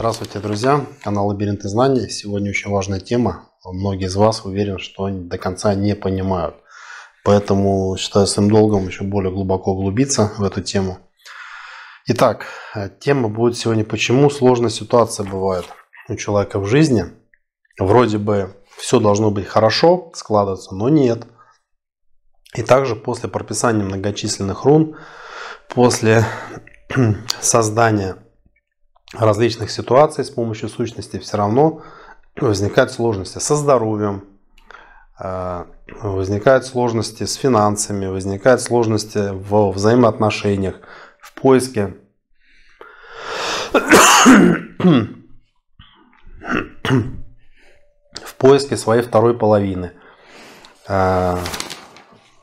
Здравствуйте, друзья! Канал Лабиринты знаний. Сегодня очень важная тема. Многие из вас уверен, что они до конца не понимают. Поэтому считаю своим долгом еще более глубоко углубиться в эту тему. Итак, тема будет сегодня «Почему сложная ситуация бывает у человека в жизни?» Вроде бы все должно быть хорошо, складываться, но нет. И также после прописания многочисленных рун, после создания различных ситуаций с помощью сущности все равно возникают сложности со здоровьем, э, возникают сложности с финансами, возникают сложности в взаимоотношениях, в поиске. в поиске своей второй половины, э,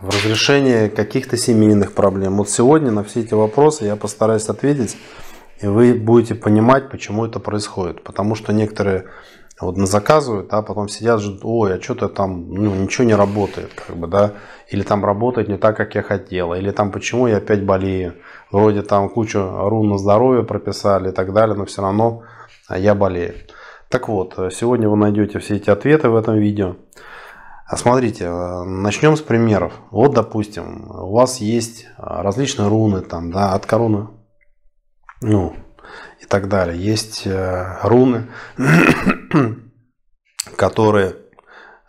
в разрешении каких-то семейных проблем. Вот сегодня на все эти вопросы я постараюсь ответить и вы будете понимать, почему это происходит. Потому что некоторые вот на заказывают, а потом сидят, ждут, ой, а что-то там, ну, ничего не работает, как бы, да, или там работает не так, как я хотела, или там почему я опять болею, вроде там кучу рун на здоровье прописали и так далее, но все равно а, я болею. Так вот, сегодня вы найдете все эти ответы в этом видео. А смотрите, а, начнем с примеров. Вот, допустим, у вас есть различные руны, там, да, от короны ну, и так далее. Есть э, руны, которые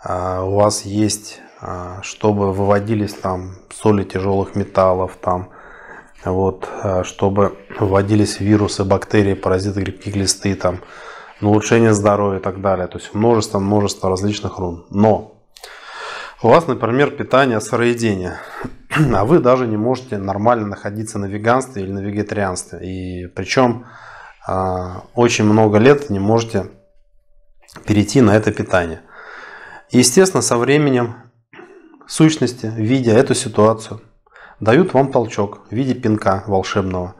а, у вас есть, а, чтобы выводились там соли тяжелых металлов, там, вот, э, чтобы вводились вирусы, бактерии, паразиты, грибки, глисты, там, на ну, улучшение здоровья и так далее. То есть множество-множество различных рун. Но у вас, например, питание сыроедения, а вы даже не можете нормально находиться на веганстве или на вегетарианстве. И причем а, очень много лет не можете перейти на это питание. естественно, со временем сущности, видя эту ситуацию, дают вам толчок в виде пинка волшебного.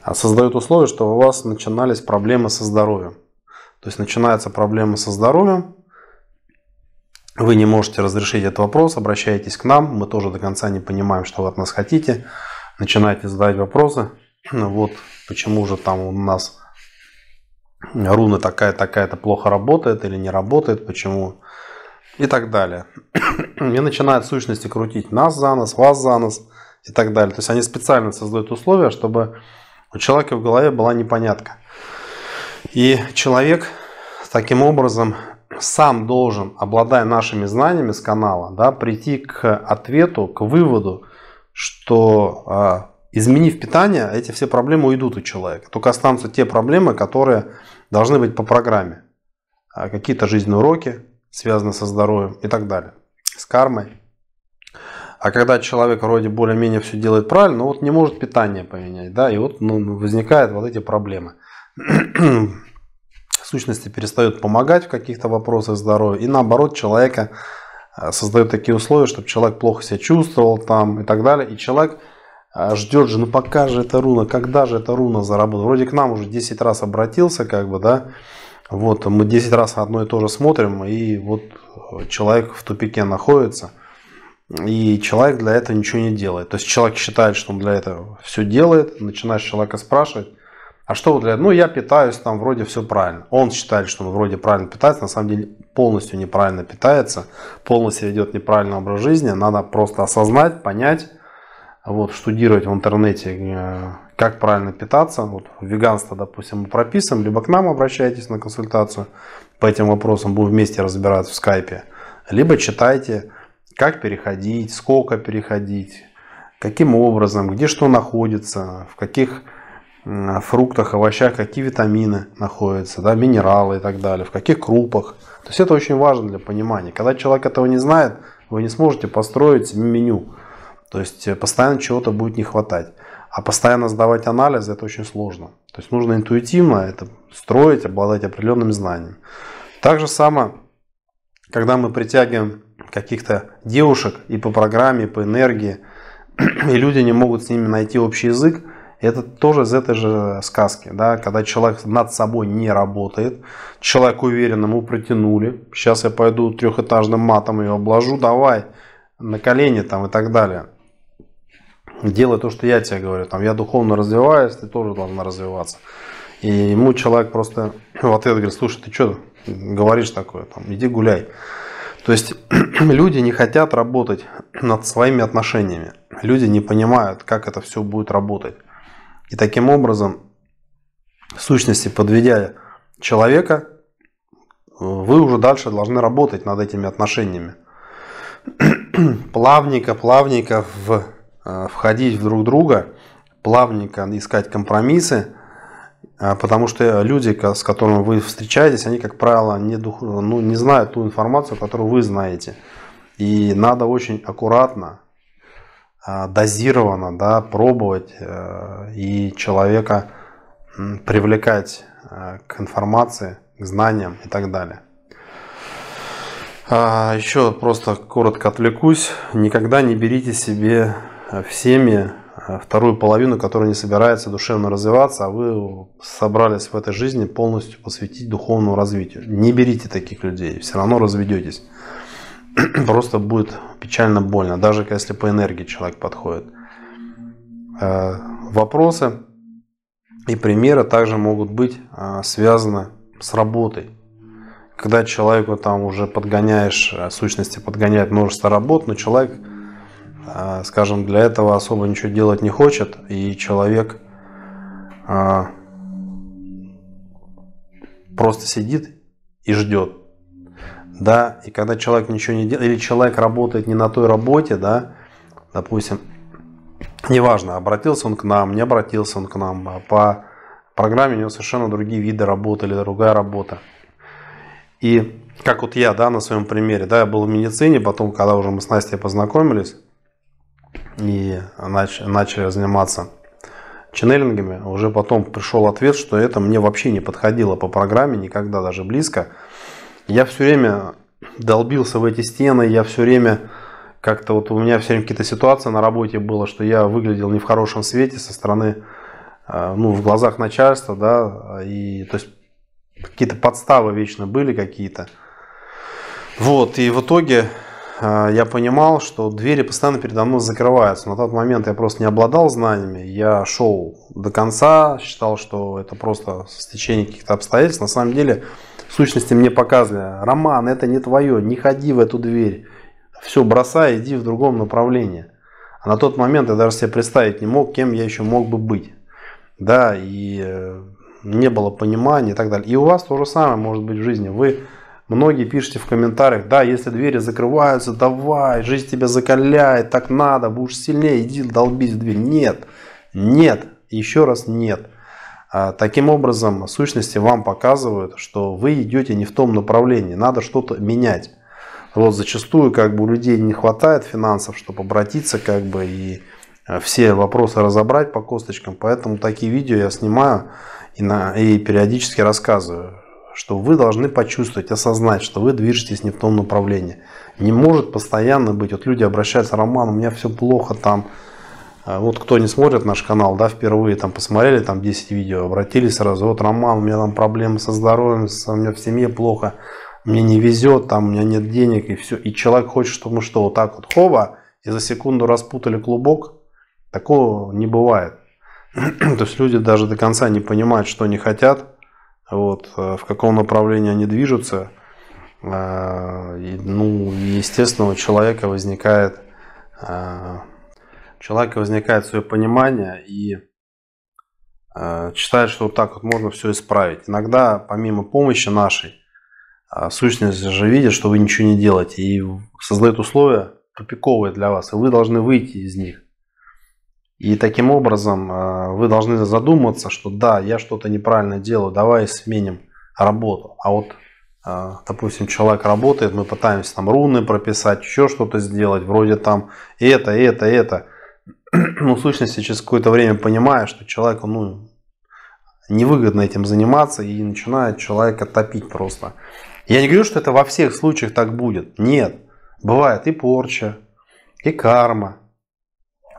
А создают условия, что у вас начинались проблемы со здоровьем. То есть начинается проблема со здоровьем, вы не можете разрешить этот вопрос, обращайтесь к нам. Мы тоже до конца не понимаем, что вы от нас хотите. Начинайте задавать вопросы. Ну вот почему же там у нас руна такая-такая-то плохо работает или не работает, почему и так далее. Мне начинают сущности крутить нас за нос, вас за нос и так далее. То есть они специально создают условия, чтобы у человека в голове была непонятка. И человек таким образом сам должен, обладая нашими знаниями с канала, да, прийти к ответу, к выводу, что а, изменив питание, эти все проблемы уйдут у человека. Только останутся те проблемы, которые должны быть по программе. А, какие-то жизненные уроки, связанные со здоровьем и так далее, с кармой. А когда человек вроде более-менее все делает правильно, но вот не может питание поменять, да, и вот ну, возникают вот эти проблемы. сущности перестает помогать в каких-то вопросах здоровья, и наоборот человека э, создают такие условия, чтобы человек плохо себя чувствовал там и так далее, и человек э, ждет же, ну пока же эта руна, когда же эта руна заработает. Вроде к нам уже 10 раз обратился, как бы, да, вот, мы 10 раз одно и то же смотрим, и вот э, человек в тупике находится, и человек для этого ничего не делает. То есть человек считает, что он для этого все делает, начинаешь человека спрашивать, а что вот для... Ну, я питаюсь, там вроде все правильно. Он считает, что он вроде правильно питается, на самом деле полностью неправильно питается, полностью ведет неправильный образ жизни. Надо просто осознать, понять, вот, штудировать в интернете, э, как правильно питаться. Вот веганство, допустим, мы прописываем, либо к нам обращайтесь на консультацию по этим вопросам, будем вместе разбирать в скайпе. Либо читайте, как переходить, сколько переходить, каким образом, где что находится, в каких фруктах, овощах, какие витамины находятся, да, минералы и так далее, в каких крупах. То есть это очень важно для понимания. Когда человек этого не знает, вы не сможете построить меню. То есть э, постоянно чего-то будет не хватать. А постоянно сдавать анализы это очень сложно. То есть нужно интуитивно это строить, обладать определенным знанием. Так же самое, когда мы притягиваем каких-то девушек и по программе, и по энергии, и люди не могут с ними найти общий язык, это тоже из этой же сказки, да, когда человек над собой не работает, человек уверен, ему протянули, сейчас я пойду трехэтажным матом ее обложу, давай, на колени там и так далее. Делай то, что я тебе говорю, там, я духовно развиваюсь, ты тоже должна развиваться. И ему человек просто в ответ говорит, слушай, ты что говоришь такое, там, иди гуляй. То есть люди не хотят работать над своими отношениями. Люди не понимают, как это все будет работать. И таким образом, в сущности, подведя человека, вы уже дальше должны работать над этими отношениями. плавненько, плавненько в, э, входить в друг друга, плавненько искать компромиссы, э, потому что люди, с которыми вы встречаетесь, они, как правило, не, дух, ну, не знают ту информацию, которую вы знаете. И надо очень аккуратно а, дозированно да, пробовать э, и человека привлекать э, к информации, к знаниям и так далее. А, Еще просто коротко отвлекусь. Никогда не берите себе э, в семьи вторую половину, которая не собирается душевно развиваться, а вы собрались в этой жизни полностью посвятить духовному развитию. Не берите таких людей, все равно разведетесь. просто будет печально больно, даже если по энергии человек подходит. Э, вопросы и примеры также могут быть э, связаны с работой. Когда человеку там уже подгоняешь, э, сущности подгоняет множество работ, но человек, скажем, для этого особо ничего делать не хочет, и человек просто сидит и ждет да, и когда человек ничего не делает, или человек работает не на той работе, да, допустим, неважно, обратился он к нам, не обратился он к нам, а по программе у него совершенно другие виды работы или другая работа. И как вот я, да, на своем примере, да, я был в медицине, потом, когда уже мы с Настей познакомились и нач- начали заниматься ченнелингами, уже потом пришел ответ, что это мне вообще не подходило по программе никогда, даже близко я все время долбился в эти стены, я все время как-то вот у меня все время какие-то ситуации на работе было, что я выглядел не в хорошем свете со стороны, э, ну, в глазах начальства, да, и то есть какие-то подставы вечно были какие-то. Вот, и в итоге э, я понимал, что двери постоянно передо мной закрываются. На тот момент я просто не обладал знаниями. Я шел до конца, считал, что это просто стечение каких-то обстоятельств. На самом деле, сущности мне показывали, Роман, это не твое, не ходи в эту дверь, все бросай, иди в другом направлении. А на тот момент я даже себе представить не мог, кем я еще мог бы быть. Да, и э, не было понимания и так далее. И у вас то же самое может быть в жизни. Вы многие пишете в комментариях, да, если двери закрываются, давай, жизнь тебя закаляет, так надо, будешь сильнее, иди долбись в дверь. Нет, нет, еще раз нет. А таким образом, сущности вам показывают, что вы идете не в том направлении, надо что-то менять. Вот зачастую как бы у людей не хватает финансов, чтобы обратиться как бы и э, все вопросы разобрать по косточкам. Поэтому такие видео я снимаю и, на, и периодически рассказываю, что вы должны почувствовать, осознать, что вы движетесь не в том направлении. Не может постоянно быть, вот люди обращаются, Роман, у меня все плохо там, а, вот кто не смотрит наш канал, да, впервые там посмотрели там 10 видео, обратились сразу, вот Роман, у меня там проблемы со здоровьем, со, у меня в семье плохо, мне не везет, там у меня нет денег и все. И человек хочет, чтобы мы что, вот так вот хова и за секунду распутали клубок. Такого не бывает. То есть люди даже до конца не понимают, что они хотят, вот, э, в каком направлении они движутся. Э, и, ну, естественно, у человека возникает э, у человека возникает свое понимание и считает, э, что вот так вот можно все исправить. Иногда, помимо помощи нашей, э, сущность же видит, что вы ничего не делаете и создает условия тупиковые для вас, и вы должны выйти из них. И таким образом э, вы должны задуматься, что да, я что-то неправильно делаю, давай сменим работу. А вот допустим, человек работает, мы пытаемся там руны прописать, еще что-то сделать, вроде там это, это, это. ну, в сущности, через какое-то время понимаешь, что человеку, ну, невыгодно этим заниматься, и начинает человека топить просто. Я не говорю, что это во всех случаях так будет. Нет. Бывает и порча, и карма,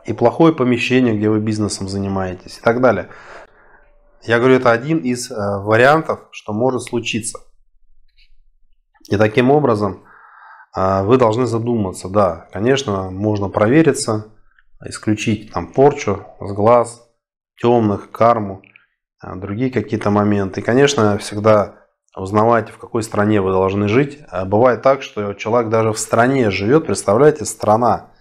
и плохое помещение, где вы бизнесом занимаетесь и так далее. Я говорю, это один из э, вариантов, что может случиться. И таким образом э, вы должны задуматься, да, конечно, можно провериться, исключить там порчу с глаз, темных, карму, э, другие какие-то моменты. И, конечно, всегда узнавайте, в какой стране вы должны жить. Э, бывает так, что человек даже в стране живет, представляете, страна,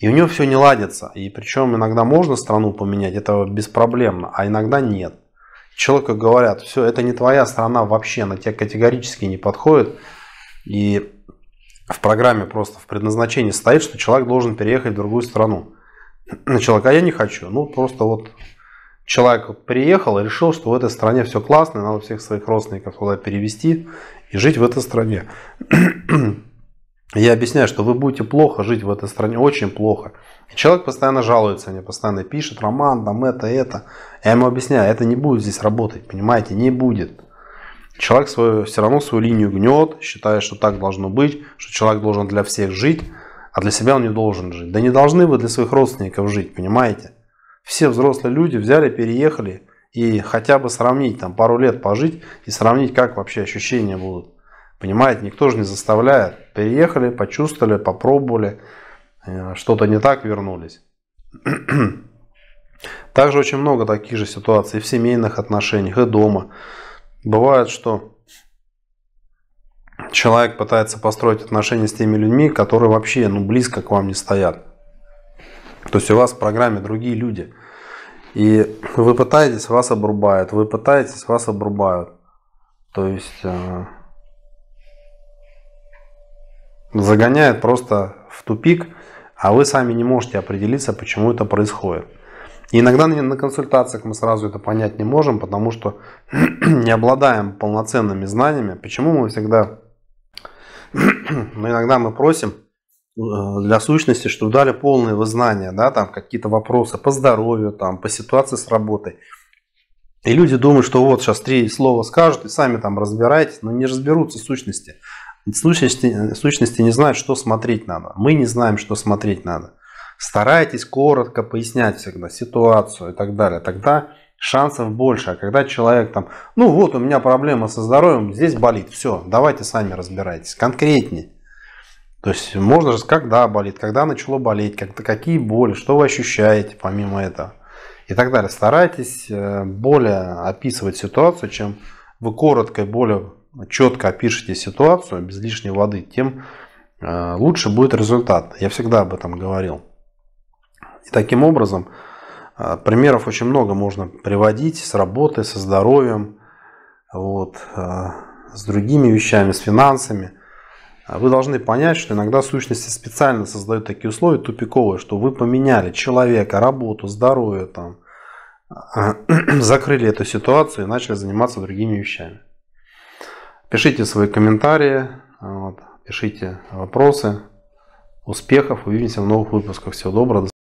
и у него все не ладится. И причем иногда можно страну поменять, это беспроблемно, а иногда нет. Человеку говорят, все, это не твоя страна вообще, на тебя категорически не подходит. И в программе просто в предназначении стоит, что человек должен переехать в другую страну на человека, а я не хочу. Ну, просто вот человек приехал и решил, что в этой стране все классно, надо всех своих родственников туда перевести и жить в этой стране. Я объясняю, что вы будете плохо жить в этой стране, очень плохо. И человек постоянно жалуется мне, постоянно пишет, Роман, там это, это. Я ему объясняю, это не будет здесь работать, понимаете, не будет. Человек свою, все равно свою линию гнет, считая, что так должно быть, что человек должен для всех жить а для себя он не должен жить. Да не должны вы для своих родственников жить, понимаете? Все взрослые люди взяли, переехали и хотя бы сравнить, там пару лет пожить и сравнить, как вообще ощущения будут. Понимаете, никто же не заставляет. Переехали, почувствовали, попробовали, э, что-то не так, вернулись. Также очень много таких же ситуаций и в семейных отношениях, и дома. Бывает, что человек пытается построить отношения с теми людьми, которые вообще ну, близко к вам не стоят. То есть у вас в программе другие люди. И вы пытаетесь, вас обрубают. Вы пытаетесь, вас обрубают. То есть э, загоняет просто в тупик, а вы сами не можете определиться, почему это происходит. И иногда на консультациях мы сразу это понять не можем, потому что не обладаем полноценными знаниями. Почему мы всегда но иногда мы просим э, для сущности, чтобы дали полное вызнания, да, там какие-то вопросы по здоровью, там, по ситуации с работой. И люди думают, что вот сейчас три слова скажут и сами там разбирайтесь, но не разберутся сущности. Сущности, сущности не знают, что смотреть надо. Мы не знаем, что смотреть надо. Старайтесь коротко пояснять всегда ситуацию и так далее. Тогда шансов больше. А когда человек там, ну вот у меня проблема со здоровьем, здесь болит, все, давайте сами разбирайтесь, конкретнее. То есть можно же, когда болит, когда начало болеть, как какие боли, что вы ощущаете помимо этого и так далее. Старайтесь э, более описывать ситуацию, чем вы коротко и более четко опишете ситуацию без лишней воды, тем э, лучше будет результат. Я всегда об этом говорил. И таким образом, а, примеров очень много можно приводить с работы, со здоровьем, вот, а, с другими вещами, с финансами. А вы должны понять, что иногда сущности специально создают такие условия тупиковые, что вы поменяли человека, работу, здоровье, там, закрыли эту ситуацию и начали заниматься другими вещами. Пишите свои комментарии, вот, пишите вопросы. Успехов, увидимся в новых выпусках. Всего доброго.